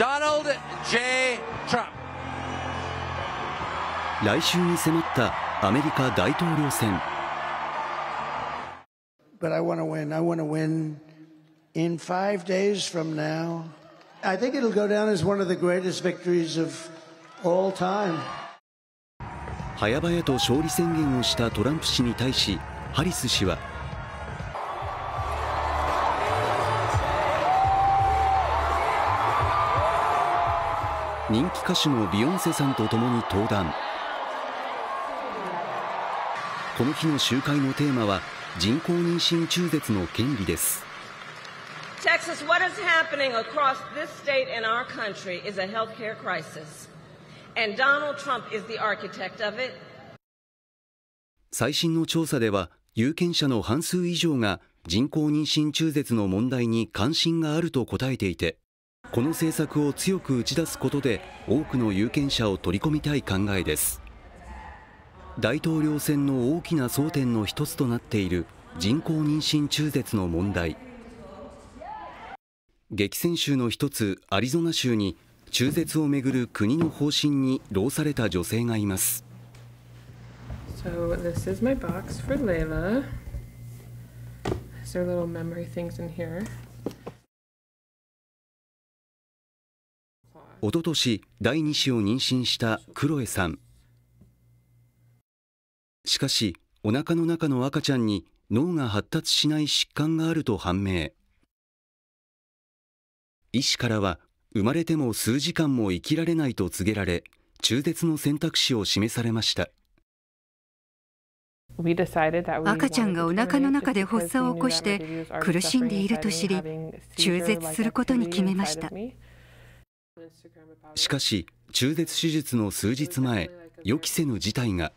Donald J. Trump 来週に迫ったアメリカ大統領選 But I want to win. I want to win in five days from now. I think it'll go down as one of the greatest victories of all time. 早々と勝利宣言をしたトランプ氏に対しハリス氏は人気歌手のビヨンセさんと共に登壇この日の集会のテーマは人工妊娠中絶の権利です Texas, what is happening across this state and our country is a healthcare crisis. And Donald Trump is the architect of it. 最新の調査では、有権者の半数以上が人工妊娠中絶の問題に関心があると答えていて、この政策を強く打ち出すことで多くの有権者を取り込みたい考えです大統領選の大きな争点の一つとなっている人工妊娠中絶の問題激戦州の一つアリゾナ州に中絶をめぐる国の方針に労された女性がいます So this is my box for Layla. Is there little memory things in here? おととし第2子を妊娠したクロエさんしかしおなかの中の赤ちゃんに脳が発達しない疾患があると判明医師からは生まれても数時間も生きられないと告げられ中絶の選択肢を示されました赤ちゃんがおなかの中で発作を起こして苦しんでいると知り中絶することに決めましたしかし、中絶手術の数日前、予期せぬ事態が。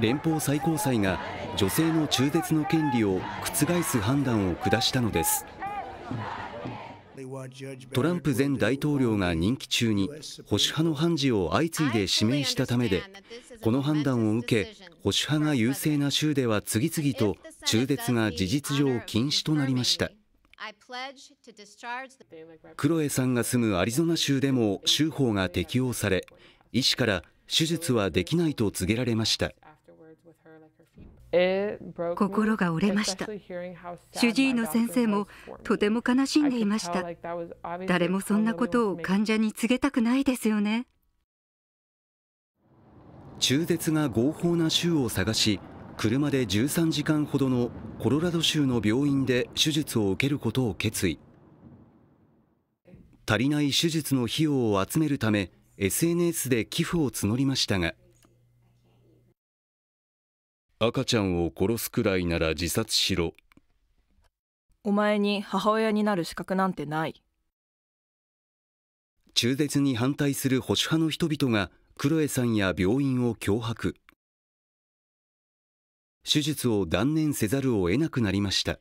連邦最高裁が女性の中絶の権利を覆す判断を下したのですトランプ前大統領が任期中に保守派の判事を相次いで指名したためでこの判断を受け、保守派が優勢な州では次々と中絶が事実上禁止となりました。クロエさんが住むアリゾナ州でも州法が適用され、医師から手術はできないと告げられました。心が折れました。主治医の先生もとても悲しんでいました。誰もそんなことを患者に告げたくないですよね。中絶が合法な州を探し車で13時間ほどのコロラド州の病院で手術を受けることを決意足りない手術の費用を集めるため SNS で寄付を募りましたが赤ちゃんを殺すくらいなら自殺しろお前に母親になる資格なんてない中絶に反対する保守派の人々がクロエさんや病院を脅迫手術を断念せざるを得なくなりました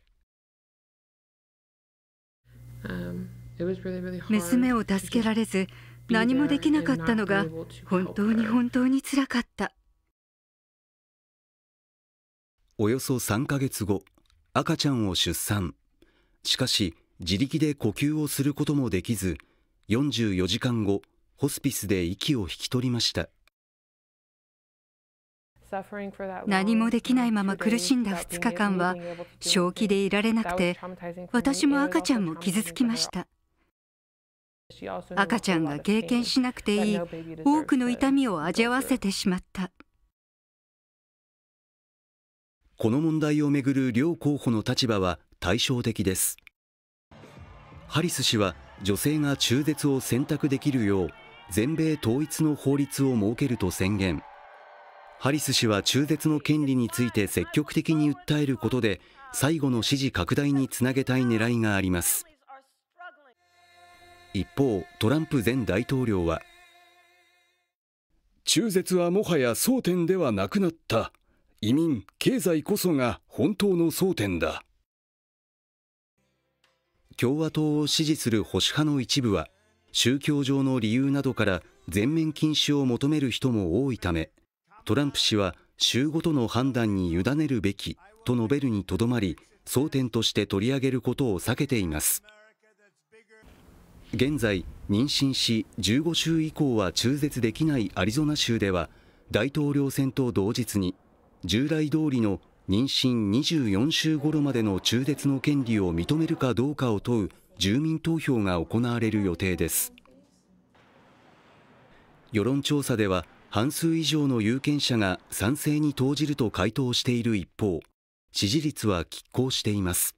娘を助けられず何もできなかったのが本当に本当につらかったおよそ3ヶ月後赤ちゃんを出産しかし自力で呼吸をすることもできず44時間後ホスピスで息を引き取りました何もできないまま苦しんだ2日間は正気でいられなくて私も赤ちゃんも傷つきました赤ちゃんが経験しなくていい多くの痛みを味わわせてしまったこの問題をめぐる両候補の立場は対照的ですハリス氏は女性が中絶を選択できるよう全米統一の法律を設けると宣言ハリス氏は中絶の権利について積極的に訴えることで最後の支持拡大につなげたい狙いがあります一方トランプ前大統領は中絶はもはや争点ではなくなった移民経済こそが本当の争点だ共和党を支持する保守派の一部は宗教上の理由などから全面禁止を求める人も多いためトランプ氏は州ごとの判断に委ねるべきと述べるにとどまり争点として取り上げることを避けています現在妊娠し15週以降は中絶できないアリゾナ州では大統領選と同日に従来通りの妊娠24週頃までの中絶の権利を認めるかどうかを問う住民投票が行われる予定です世論調査では半数以上の有権者が賛成に投じると回答している一方支持率は拮抗しています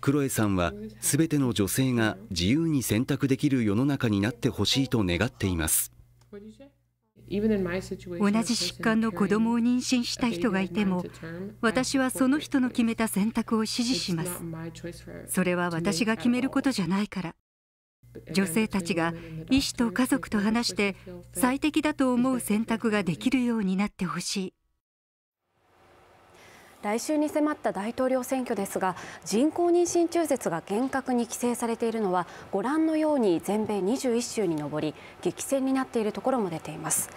クロエさんは全ての女性が自由に選択できる世の中になってほしいと願っています同じ疾患の子供を妊娠した人がいても私はその人の決めた選択を支持しますそれは私が決めることじゃないから女性たちが医師と家族と話して最適だと思う選択ができるようになってほしい来週に迫った大統領選挙ですが人工妊娠中絶が厳格に規制されているのはご覧のように全米21州に上り激戦になっているところも出ています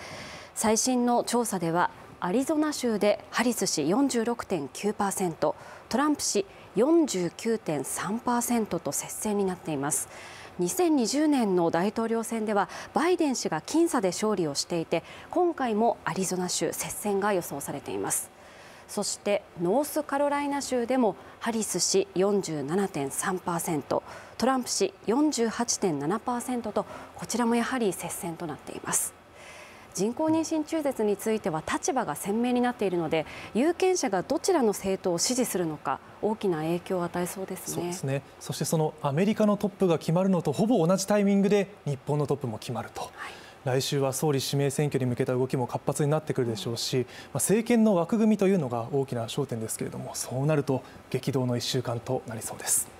最新の調査ではアリゾナ州でハリス氏46.9%トランプ氏49.3%と接戦になっています2020年の大統領選ではバイデン氏が僅差で勝利をしていて今回もアリゾナ州接戦が予想されていますそしてノースカロライナ州でもハリス氏47.3%トランプ氏48.7%とこちらもやはり接戦となっています人工妊娠中絶については立場が鮮明になっているので有権者がどちらの政党を支持するのか大きな影響を与えそうですねそ、ね、してそのアメリカのトップが決まるのとほぼ同じタイミングで日本のトップも決まると。はい来週は総理指名選挙に向けた動きも活発になってくるでしょうし、政権の枠組みというのが大きな焦点ですけれども、そうなると激動の1週間となりそうです。